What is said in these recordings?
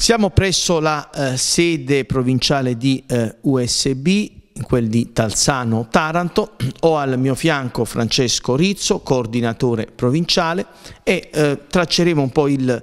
Siamo presso la eh, sede provinciale di eh, USB, in quel di Talzano Taranto, ho al mio fianco Francesco Rizzo, coordinatore provinciale e eh, tracceremo un po' il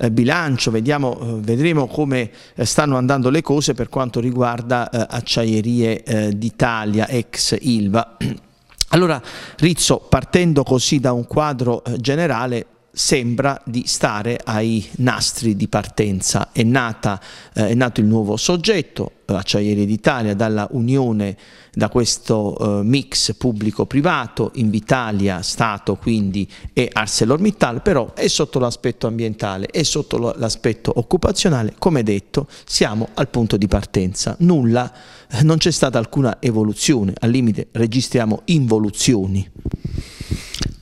eh, bilancio, vediamo, eh, vedremo come eh, stanno andando le cose per quanto riguarda Acciaierie d'Italia, ex Ilva. Allora Rizzo, partendo così da un quadro generale, sembra di stare ai nastri di partenza. È, nata, eh, è nato il nuovo soggetto, eh, Acciaieri d'Italia, dalla unione, da questo eh, mix pubblico-privato, Invitalia, Stato quindi e ArcelorMittal, però è sotto l'aspetto ambientale e sotto l'aspetto occupazionale, come detto, siamo al punto di partenza. Nulla, eh, non c'è stata alcuna evoluzione, al limite registriamo involuzioni.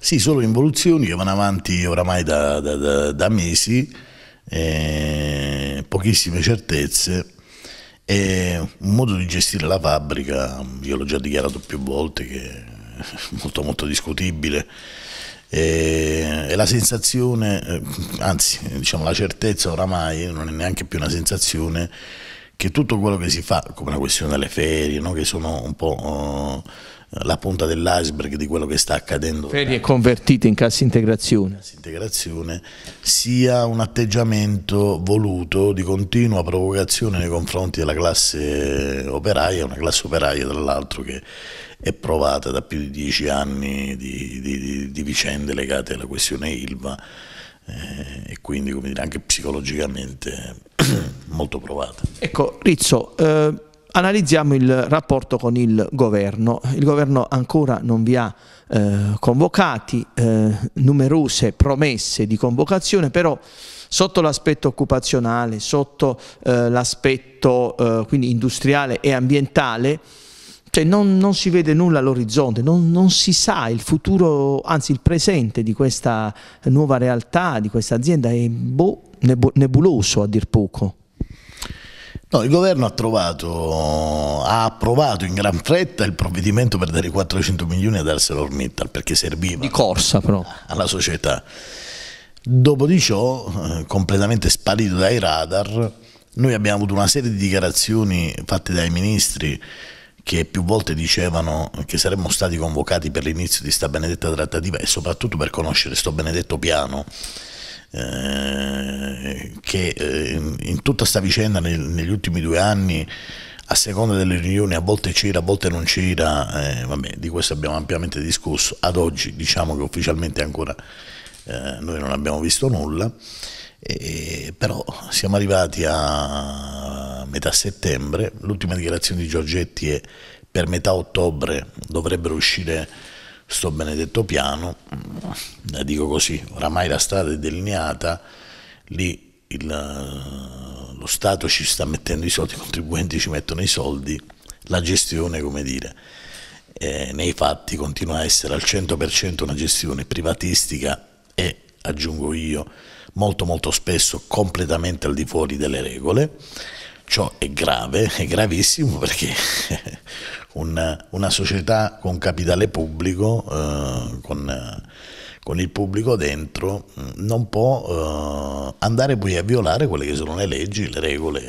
Sì, solo involuzioni che vanno avanti oramai da, da, da, da mesi, eh, pochissime certezze e un modo di gestire la fabbrica, io l'ho già dichiarato più volte che è molto molto discutibile e, la sensazione, eh, anzi diciamo la certezza oramai non è neanche più una sensazione che tutto quello che si fa, come la questione delle ferie, no? che sono un po' la punta dell'iceberg di quello che sta accadendo. Ferie convertite in cassa integrazione. Cassa integrazione sia un atteggiamento voluto di continua provocazione nei confronti della classe operaia, una classe operaia tra l'altro che è provata da più di dieci anni di, di, di vicende legate alla questione ILVA eh, e quindi dire, anche psicologicamente molto provata. Ecco Rizzo, eh Analizziamo il rapporto con il governo. Il governo ancora non vi ha eh, convocati, eh, numerose promesse di convocazione, però sotto l'aspetto occupazionale, sotto eh, l'aspetto eh, quindi industriale e ambientale, cioè non, non, si vede nulla all'orizzonte, non, non, si sa il futuro, anzi il presente di questa nuova realtà, di questa azienda è boh, nebuloso a dir poco. No, il governo ha, trovato, ha approvato in gran fretta il provvedimento per dare 400 milioni a darselo Ormittal perché serviva di corsa però. alla società. Dopo di ciò, eh, completamente sparito dai radar, noi abbiamo avuto una serie di dichiarazioni fatte dai ministri che più volte dicevano che saremmo stati convocati per l'inizio di sta benedetta trattativa e soprattutto per conoscere sto benedetto piano eh, che eh, in tutta questa vicenda nel, negli ultimi due anni a seconda delle riunioni a volte c'era, a volte non c'era, eh, vabbè, di questo abbiamo ampiamente discusso, ad oggi diciamo che ufficialmente ancora eh, noi non abbiamo visto nulla, eh, però siamo arrivati a metà settembre, l'ultima dichiarazione di Giorgetti è per metà ottobre dovrebbero uscire sto benedetto piano, la dico così, oramai la strada è delineata, lì il, eh, lo Stato ci sta mettendo i soldi, i contribuenti ci mettono i soldi, la gestione, come dire, eh, nei fatti continua a essere al 100% una gestione privatistica e, aggiungo io, molto molto spesso completamente al di fuori delle regole. Ciò è grave, è gravissimo perché un, una società con capitale pubblico, eh, con, con, il pubblico dentro, mm, non può eh, andare poi a violare quelle che sono le leggi, le regole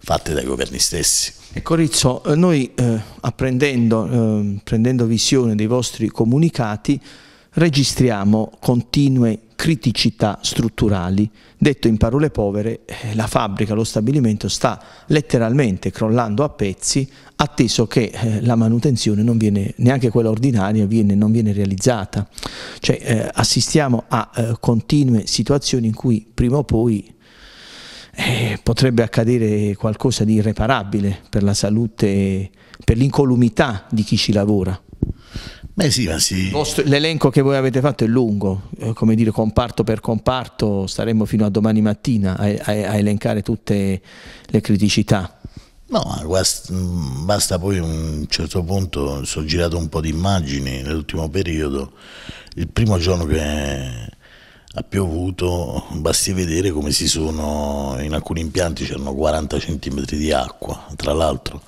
fatte dai governi stessi. Ecco Rizzo, eh, noi eh, apprendendo, eh, prendendo visione dei vostri comunicati, registriamo continue criticità strutturali. Detto in parole povere, eh, la fabbrica, lo stabilimento sta letteralmente crollando a pezzi, atteso che eh, la manutenzione non viene, neanche quella ordinaria, viene, non viene realizzata. Cioè, eh, assistiamo a eh, continue situazioni in cui prima o poi eh, potrebbe accadere qualcosa di irreparabile per la salute, per l'incolumità di chi ci lavora. Beh sì, ma sì. L'elenco che voi avete fatto è lungo, eh, come dire, comparto per comparto, staremmo fino a domani mattina a, a, a elencare tutte le criticità. No, mm, basta poi a un certo punto, sono girato un po' di immagini nell'ultimo periodo, il primo giorno che ha piovuto, basti vedere come si sono, in alcuni impianti c'erano 40 cm di acqua, tra l'altro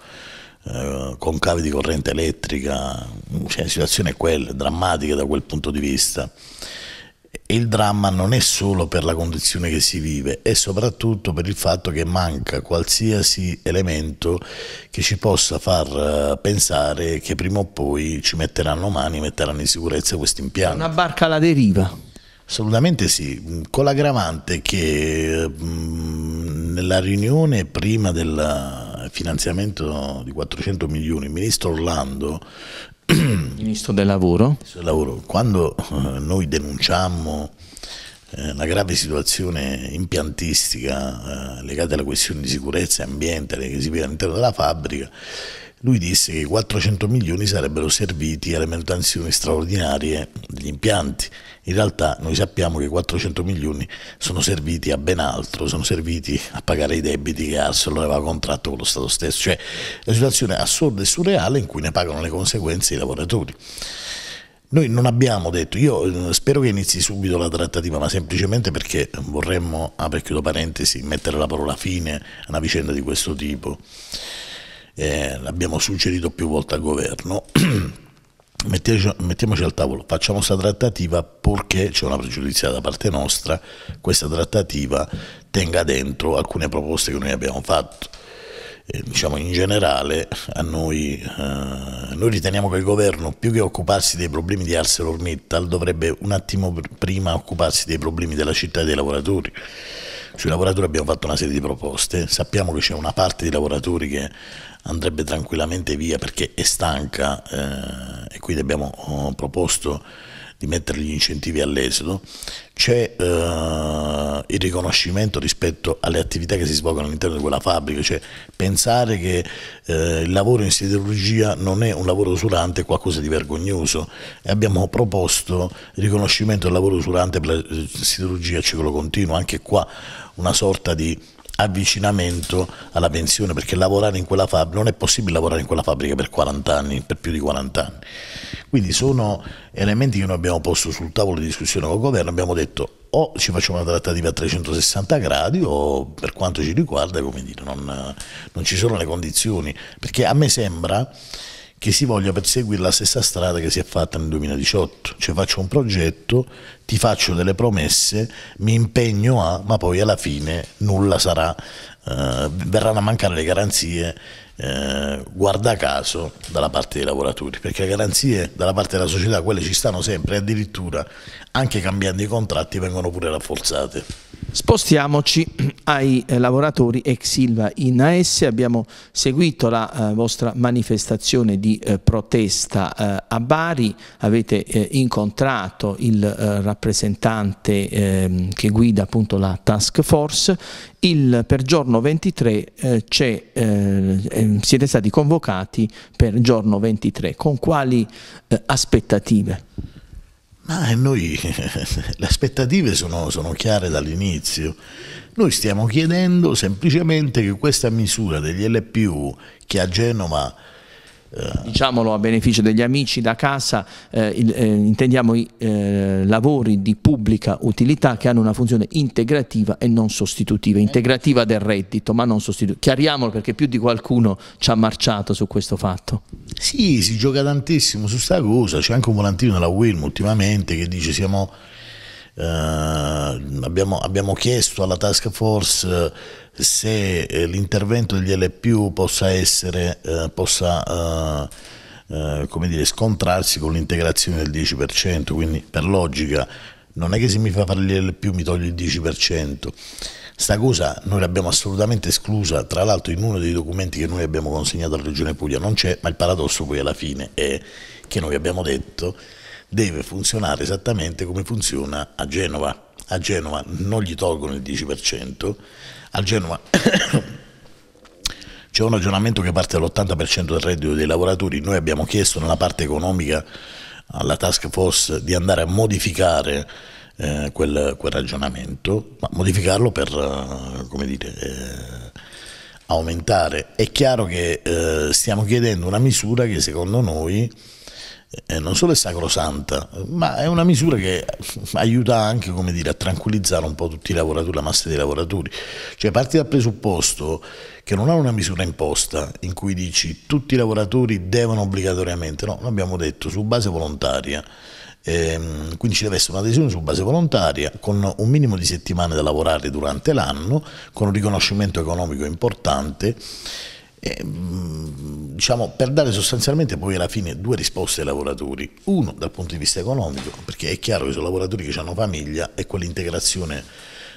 eh, con cavi di corrente elettrica, cioè, la situazione è quella, drammatica da quel punto di vista. il dramma non è solo per la condizione che si vive, è soprattutto per il fatto che manca qualsiasi elemento che ci possa far eh, pensare che prima o poi ci metteranno mani, metteranno in sicurezza questo impianto. Una barca alla deriva. Assolutamente sì, con l'aggravante che mh, mm, nella riunione prima della, finanziamento di 400 milioni, il ministro Orlando il ministro del lavoro. del lavoro. Quando eh, noi denunciammo eh, la grave situazione impiantistica eh, legata alla questione di sicurezza e ambiente che si vive all'interno della fabbrica, lui disse che i 400 milioni sarebbero serviti alle manutenzioni straordinarie degli impianti. In realtà noi sappiamo che i 400 milioni sono serviti a ben altro, sono serviti a pagare i debiti che Arcelor aveva contratto con lo Stato stesso. Cioè la situazione assurda e surreale in cui ne pagano le conseguenze i lavoratori. Noi non abbiamo detto, io eh, spero che inizi subito la trattativa, ma semplicemente perché vorremmo, apro chiudo parentesi, mettere la parola fine a una vicenda di questo tipo eh, l'abbiamo suggerito più volte al governo, mettiamoci, mettiamoci, al tavolo, facciamo questa trattativa purché c'è una pregiudiziale da parte nostra, questa trattativa tenga dentro alcune proposte che noi abbiamo fatto. Eh, diciamo in generale noi, eh, noi, riteniamo che il governo più che occuparsi dei problemi di ArcelorMittal dovrebbe un attimo prima occuparsi dei problemi della città e dei lavoratori sui lavoratori abbiamo fatto una serie di proposte, sappiamo che c'è una parte di lavoratori che andrebbe tranquillamente via perché è stanca eh, e quindi abbiamo eh, proposto di mettere gli incentivi all'esodo, c'è eh, il riconoscimento rispetto alle attività che si svolgono all'interno di quella fabbrica, cioè pensare che eh, il lavoro in siderurgia non è un lavoro usurante è qualcosa di vergognoso e abbiamo proposto il riconoscimento del lavoro usurante per la eh, siderurgia a ciclo continuo, anche qua una sorta di avvicinamento alla pensione perché lavorare in quella fabbrica non è possibile lavorare in quella fabbrica per 40 anni, per più di 40 anni. Quindi sono elementi che noi abbiamo posto sul tavolo di discussione con il governo, abbiamo detto o ci facciamo una trattativa a 360 gradi o per quanto ci riguarda, come dire, non, non ci sono le condizioni, perché a me sembra che si voglia perseguire la stessa strada che si è fatta nel 2018, cioè faccio un progetto, ti faccio delle promesse, mi impegno a, ma poi alla fine nulla sarà, eh, verranno a mancare le garanzie, eh, guarda caso, dalla parte dei lavoratori, perché le garanzie dalla parte della società, quelle ci stanno sempre, addirittura anche cambiando i contratti vengono pure rafforzate. Spostiamoci ai eh, lavoratori ex Silva in AS, abbiamo seguito la eh, vostra manifestazione di eh, protesta eh, a Bari, avete eh, incontrato il eh, rappresentante ehm, che guida appunto la task force, il, per giorno 23 ehm, siete stati convocati per giorno 23, con quali aspettative? Ma noi, le aspettative sono, sono chiare dall'inizio. Noi stiamo chiedendo semplicemente che questa misura degli LPU, che a Genova diciamolo a beneficio degli amici da casa, eh, il, eh, intendiamo i eh, lavori di pubblica utilità che hanno una funzione integrativa e non sostitutiva, integrativa del reddito ma non sostitutiva. Chiariamolo perché più di qualcuno ci ha marciato su questo fatto. Sì, si gioca tantissimo su sta cosa, c'è anche un volantino della Wilm ultimamente che dice siamo... Uh, abbiamo, abbiamo, chiesto alla task force se eh, l'intervento degli LPU possa essere, eh, possa, eh, eh, come dire, scontrarsi con l'integrazione del 10%, quindi per logica non è che se mi fa fare gli LPU mi toglie il 10%. Sta cosa noi l'abbiamo assolutamente esclusa, tra l'altro in uno dei documenti che noi abbiamo consegnato alla Regione Puglia non c'è, ma il paradosso poi alla fine è che noi abbiamo detto deve funzionare esattamente come funziona a Genova a Genova non gli tolgono il 10%, a Genova c'è un ragionamento che parte dall'80% del reddito dei lavoratori, noi abbiamo chiesto nella parte economica alla task force di andare a modificare eh, quel, quel, ragionamento, ma modificarlo per, eh, come dire, eh, aumentare. È chiaro che eh, stiamo chiedendo una misura che secondo noi eh, non solo è sacrosanta, ma è una misura che aiuta anche dire, a tranquillizzare un po' tutti i lavoratori, la massa dei lavoratori. Cioè parti dal presupposto che non è una misura imposta in cui dici tutti i lavoratori devono obbligatoriamente, no, l'abbiamo detto su base volontaria. Ehm, quindi ci deve essere un'adesione su base volontaria con un minimo di settimane da lavorare durante l'anno, con un riconoscimento economico importante eh, diciamo, per dare sostanzialmente poi alla fine due risposte ai lavoratori. Uno dal punto di vista economico, perché è chiaro che sono lavoratori che hanno famiglia e quell'integrazione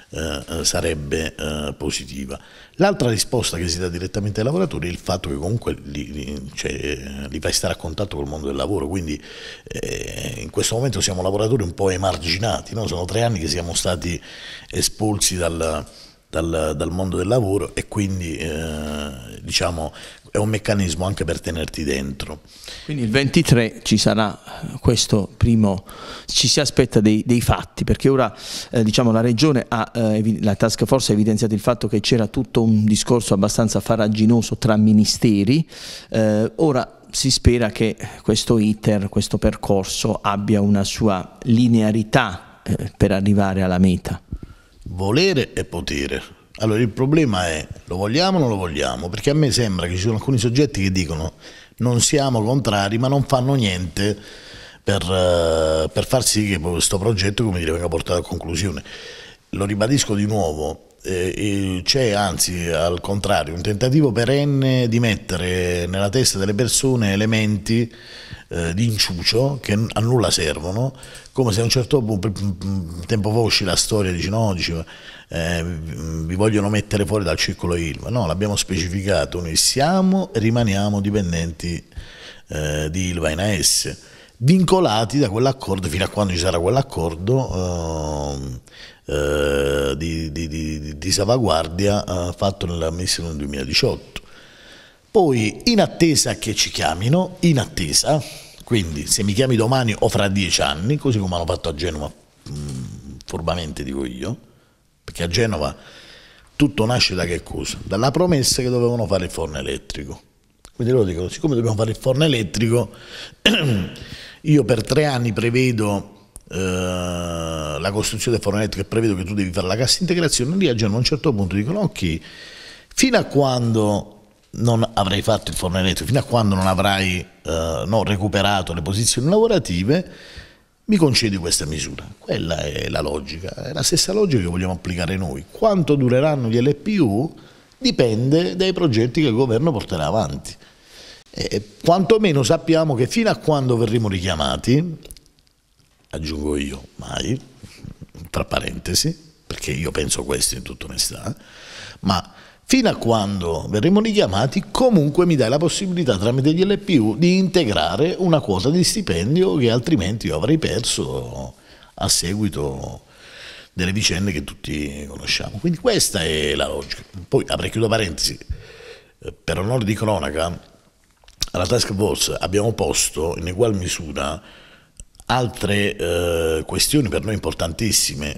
eh, eh, sarebbe eh, positiva. L'altra risposta che si dà direttamente ai lavoratori è il fatto che comunque li, li, cioè, eh, li fai stare a contatto col mondo del lavoro, quindi eh, in questo momento siamo lavoratori un po' emarginati, no? sono tre anni che siamo stati espulsi dal, dal, dal mondo del lavoro e quindi eh, diciamo è un meccanismo anche per tenerti dentro. Quindi il 23 ci sarà eh, questo primo, ci si aspetta dei, dei fatti, perché ora eh, diciamo, la regione ha, eh, la task force ha evidenziato il fatto che c'era tutto un discorso abbastanza faraginoso tra ministeri, eh, ora si spera che questo iter, questo percorso abbia una sua linearità eh, per arrivare alla meta volere e potere. Allora il problema è lo vogliamo o non lo vogliamo? Perché a me sembra che ci sono alcuni soggetti che dicono non siamo contrari ma non fanno niente per, eh, per far sì che questo progetto dire, venga portato a conclusione. Lo ribadisco di nuovo, eh, eh, c'è anzi al contrario un tentativo perenne di mettere nella testa delle persone elementi eh, di inciucio che a nulla servono, come se a un certo punto, tempo fa la storia, dice no, diceva, eh, vi vogliono mettere fuori dal circolo ILVA, no, l'abbiamo specificato, noi siamo e rimaniamo dipendenti eh, di ILVA in AS vincolati da quell'accordo, fino a quando ci sarà quell'accordo eh, eh, di, di, di, di, salvaguardia eh, fatto nella missione del 2018. Poi in attesa che ci chiamino, in attesa, quindi se mi chiami domani o fra dieci anni, così come hanno fatto a Genova, mh, mm, furbamente dico io, perché a Genova tutto nasce da che cosa? Dalla promessa che dovevano fare il forno elettrico. Quindi loro dicono, siccome dobbiamo fare il forno elettrico, Io per tre anni prevedo eh, la costruzione del Fornetto che prevedo che tu devi fare la cassa integrazione, lì a un certo punto dicono ok, fino a quando non avrai fatto il forno elettrico, fino a quando non avrai eh, no, recuperato le posizioni lavorative, mi concedi questa misura. Quella è la logica, è la stessa logica che vogliamo applicare noi. Quanto dureranno gli LPU dipende dai progetti che il governo porterà avanti. Eh, eh, quantomeno sappiamo che fino a quando verremo richiamati, aggiungo io mai, tra parentesi, perché io penso questo in tutta onestà, ma fino a quando verremo richiamati comunque mi dai la possibilità tramite gli LPU di integrare una quota di stipendio che altrimenti io avrei perso a seguito delle vicende che tutti conosciamo. Quindi questa è la logica. Poi avrei chiuso parentesi, eh, per onore di cronaca, alla task force abbiamo posto in ugual misura altre eh, questioni per noi importantissime.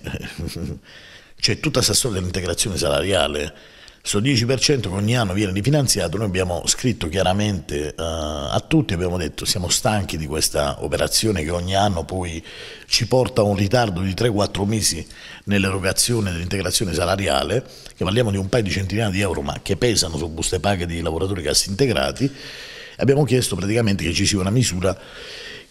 C'è tutta questa storia dell'integrazione salariale. Sto 10% che ogni anno viene rifinanziato, noi abbiamo scritto chiaramente eh, a tutti, abbiamo detto siamo stanchi di questa operazione che ogni anno poi ci porta a un ritardo di 3-4 mesi nell'erogazione dell'integrazione salariale, che parliamo di un paio di centinaia di euro ma che pesano su buste paghe di lavoratori cassintegrati integrati Abbiamo chiesto praticamente che ci sia una misura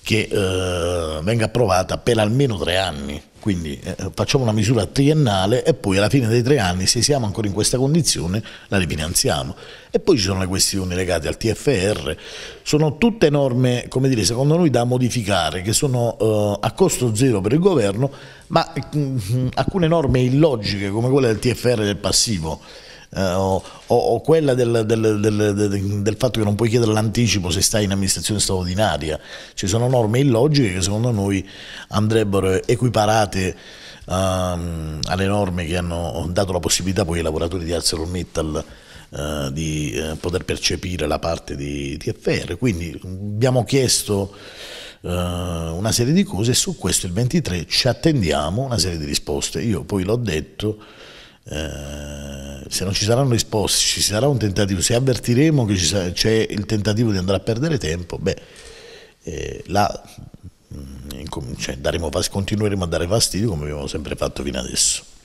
che eh, venga approvata per almeno tre anni, quindi eh, facciamo una misura triennale e poi alla fine dei tre anni, se siamo ancora in questa condizione, la rifinanziamo. E poi ci sono le questioni legate al TFR, sono tutte norme, come dire, secondo noi da modificare, che sono eh, a costo zero per il governo, ma mh, mm, alcune norme illogiche come quella del TFR del passivo eh, o, o, quella del, del, del, del, fatto che non puoi chiedere l'anticipo se stai in amministrazione straordinaria. Ci sono norme illogiche che secondo noi andrebbero equiparate ehm, alle norme che hanno dato la possibilità poi ai lavoratori di ArcelorMittal eh, di eh, poter percepire la parte di TFR. Quindi abbiamo chiesto eh, una serie di cose e su questo il 23 ci attendiamo una serie di risposte. Io poi l'ho detto, eh, se non ci saranno risposte, ci sarà un tentativo, se avvertiremo che c'è il tentativo di andare a perdere tempo, beh, eh, là mm, cioè, daremo, continueremo a dare fastidio come abbiamo sempre fatto fino adesso.